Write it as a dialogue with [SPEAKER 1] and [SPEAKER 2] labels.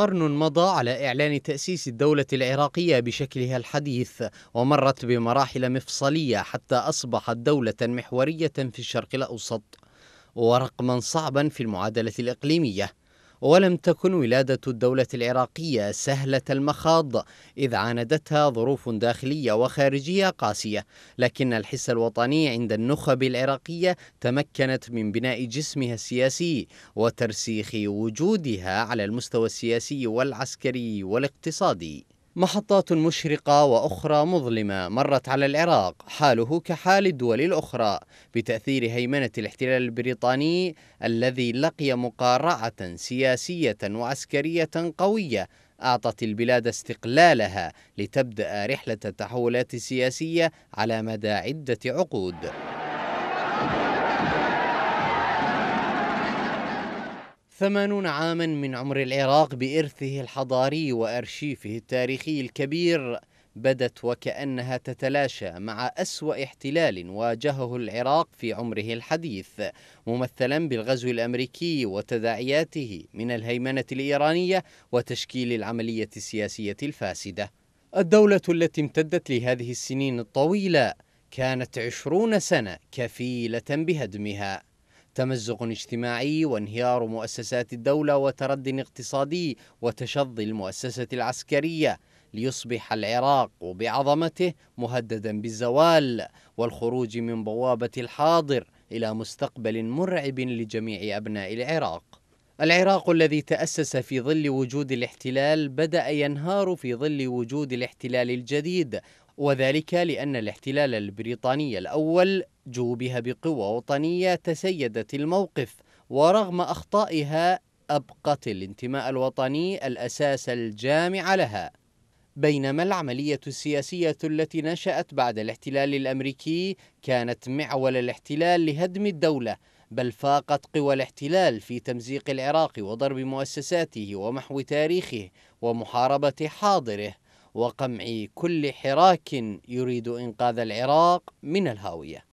[SPEAKER 1] قرن مضى على إعلان تأسيس الدولة العراقية بشكلها الحديث ومرت بمراحل مفصلية حتى أصبحت دولة محورية في الشرق الأوسط ورقما صعبا في المعادلة الإقليمية ولم تكن ولادة الدولة العراقية سهلة المخاض إذ عاندتها ظروف داخلية وخارجية قاسية لكن الحس الوطني عند النخب العراقية تمكنت من بناء جسمها السياسي وترسيخ وجودها على المستوى السياسي والعسكري والاقتصادي محطات مشرقة وأخرى مظلمة مرت على العراق حاله كحال الدول الأخرى بتأثير هيمنة الاحتلال البريطاني الذي لقي مقارعة سياسية وعسكرية قوية أعطت البلاد استقلالها لتبدأ رحلة التحولات السياسية على مدى عدة عقود ثمانون عاما من عمر العراق بإرثه الحضاري وأرشيفه التاريخي الكبير بدت وكأنها تتلاشى مع أسوأ احتلال واجهه العراق في عمره الحديث ممثلا بالغزو الأمريكي وتداعياته من الهيمنة الإيرانية وتشكيل العملية السياسية الفاسدة الدولة التي امتدت لهذه السنين الطويلة كانت عشرون سنة كفيلة بهدمها تمزق اجتماعي وانهيار مؤسسات الدولة وتردي اقتصادي وتشظي المؤسسة العسكرية ليصبح العراق بعظمته مهددا بالزوال والخروج من بوابة الحاضر إلى مستقبل مرعب لجميع أبناء العراق العراق الذي تأسس في ظل وجود الاحتلال بدأ ينهار في ظل وجود الاحتلال الجديد وذلك لأن الاحتلال البريطاني الأول جوبها بقوة وطنية تسيدت الموقف ورغم أخطائها أبقت الانتماء الوطني الأساس الجامع لها بينما العملية السياسية التي نشأت بعد الاحتلال الأمريكي كانت معول الاحتلال لهدم الدولة بل فاقت قوى الاحتلال في تمزيق العراق وضرب مؤسساته ومحو تاريخه ومحاربة حاضره وقمع كل حراك يريد إنقاذ العراق من الهاوية